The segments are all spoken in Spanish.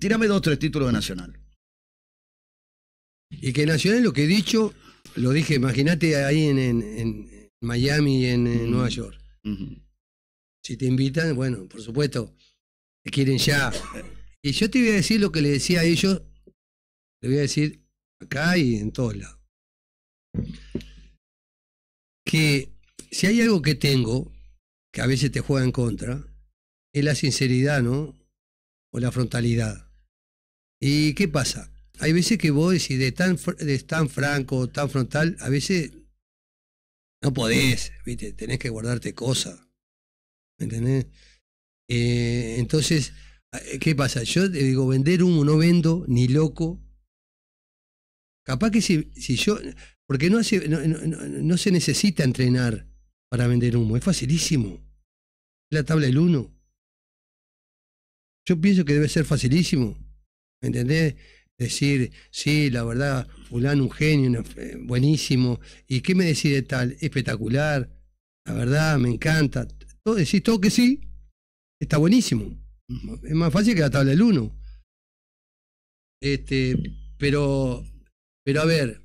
Tírame dos, tres títulos de Nacional. Y que Nacional lo que he dicho, lo dije, imagínate ahí en, en, Miami y en, Nueva mm. York. Si te invitan, bueno, por supuesto, te quieren ya. Y yo te voy a decir lo que le decía a ellos, le voy a decir acá y en todos lados. Que si hay algo que tengo, que a veces te juega en contra, es la sinceridad, ¿no? O la frontalidad. ¿Y qué pasa? Hay veces que vos decís, de tan, de tan franco, tan frontal, a veces no podés, ¿viste? tenés que guardarte cosas. ¿Me entendés? Eh, entonces, eh, ¿qué pasa? Yo te digo, vender humo no vendo, ni loco. Capaz que si, yo. Porque no, hace, no, se necesita entrenar para vender humo, es facilísimo. La tabla del uno Yo pienso que debe ser facilísimo. ¿Me entendés? Decir, sí, la verdad, fulano un genio, buenísimo. ¿Y qué me decís de tal? Espectacular, la verdad, me encanta. Todo, decís todo que sí, está buenísimo. Es más fácil que la tabla del 1. Este, pero, pero a ver,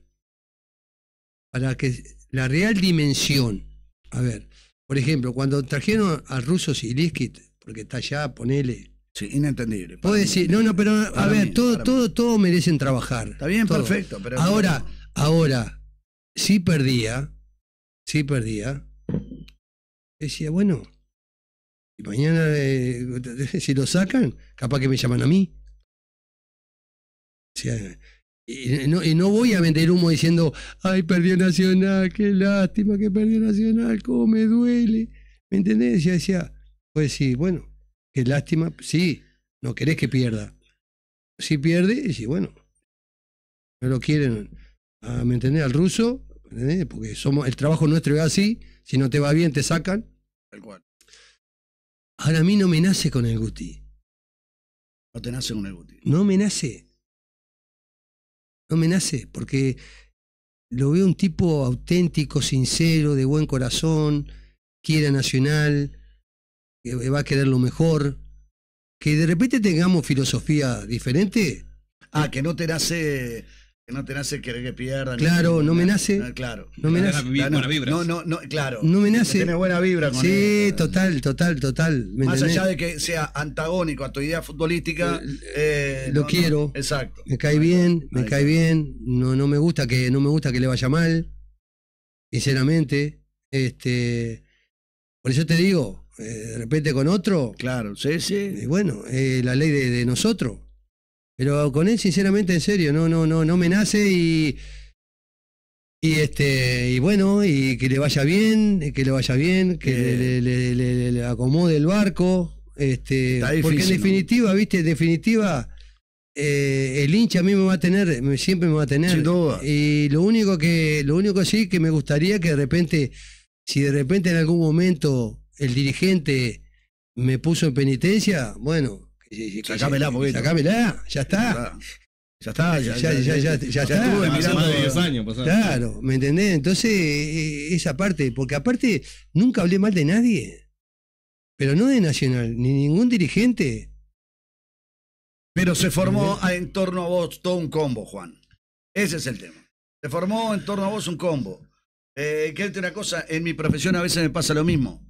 para que la real dimensión, a ver, por ejemplo, cuando trajeron al ruso Siliskit, porque está allá, ponele, Sí, inentendible. Puede decir, no, no, pero a ver, todo, todo, todo merecen trabajar. Está bien, perfecto. Pero ahora, ahora, sí perdía, Si perdía. Decía, bueno, y mañana eh, si lo sacan, capaz que me llaman a mí. y no, y no voy a vender humo diciendo, ay, perdió Nacional, qué lástima que perdió Nacional, cómo me duele. ¿Me entendés? Y decía, pues sí, bueno, Qué lástima. Sí, no querés que pierda. Si pierde, y sí bueno, no lo quieren, a, ¿me entendés? Al ruso, porque somos, el trabajo nuestro es así, si no te va bien te sacan. Tal cual. Ahora a mí no me nace con el Guti. No te nace con el Guti. No me nace. No me nace, porque lo veo un tipo auténtico, sincero, de buen corazón, quiera nacional, que va a querer lo mejor. Que de repente tengamos filosofía diferente. Ah, que no te nace que no te nace querer que pierdan. Ah, claro, no me nace. No, claro. No me nace. Buena vibra. No, no, no, claro. No me nace. Tiene buena vibra Sí, total, total, total. Más allá de que sea antagónico a tu idea futbolística. Eh, eh, lo quiero. exacto. Me cae bien, me cae bien. No, no me gusta que, no me gusta que le vaya mal. Sinceramente. Este. Por eso te digo, eh, de repente con otro. Claro, sí, sí. Y bueno, la ley de, nosotros. Pero con él, sinceramente, en serio, no, no, no, no me nace y. Y este, y bueno, y que le vaya bien, que le vaya bien, que le, eh. acomode el barco. Este, porque en definitiva, viste, en definitiva, eh, el hincha a mí me va a tener, siempre me va a tener. Y lo único que, lo único sí que me gustaría que de repente, si de repente en algún momento el dirigente me puso en penitencia, bueno, sacámela, sacámela, ya está. Ya está, ya, ya, ya, está. Más 10 años Claro, ¿me entendés? Entonces, e, e, esa parte, porque aparte nunca hablé mal de nadie, pero no de Nacional, ni ningún dirigente. Pero se formó en torno a vos todo un combo, Juan. Ese es el tema. Se formó en torno a vos un combo. Eh, una cosa, en mi profesión a veces me pasa lo mismo.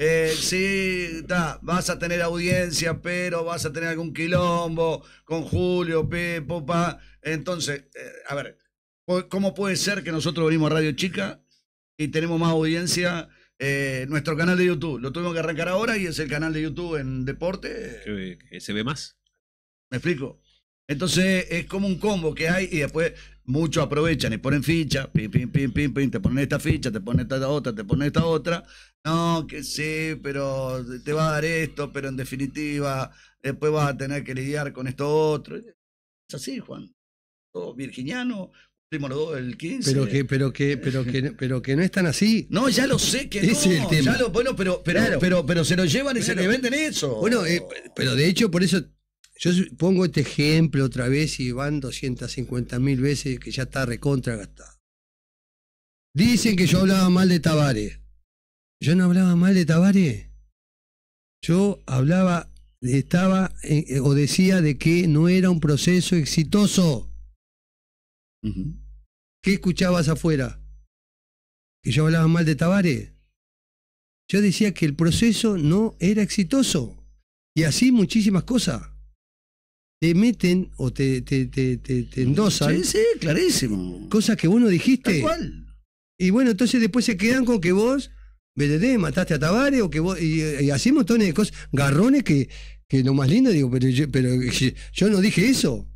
Eh, sí, vas a tener audiencia, pero vas a tener algún quilombo con Julio, Pepo, popa Entonces, eh, a ver, ¿cómo puede ser que nosotros venimos a Radio Chica y tenemos más audiencia? Eh, nuestro canal de YouTube, lo tuvimos que arrancar ahora y es el canal de YouTube en deporte. se ve más. ¿Me explico? Entonces es como un combo que hay y después Muchos aprovechan y ponen ficha, pim, pim, pim, pim, pim, te ponen esta ficha, te ponen esta otra, te ponen esta otra. No, que sí, pero te va a dar esto, pero en definitiva, después vas a tener que lidiar con esto otro. Es así, Juan. Todo virginiano, el 15. Pero que, pero que, pero que, pero que no es tan así. No, ya lo sé que es El tema. bueno, pero, pero, pero, se lo llevan y se le venden eso. Bueno, eh, pero de hecho, por eso yo pongo este ejemplo otra vez y van 250 mil veces que ya está recontra gastado. Dicen que yo hablaba mal de Tabare. Yo no hablaba mal de Tabare. Yo hablaba, estaba eh, o decía de que no era un proceso exitoso. ¿Qué escuchabas afuera? ¿Que yo hablaba mal de Tabare. Yo decía que el proceso no era exitoso. Y así muchísimas cosas te meten o te, te, te, te endosan. Sí, sí, clarísimo. Cosas que vos no dijiste. Y bueno, entonces después se quedan con que vos, BDD, mataste a Tavares o que vos. Y, y, así montones de cosas, garrones que, que lo más lindo, digo, pero pero yo no dije eso.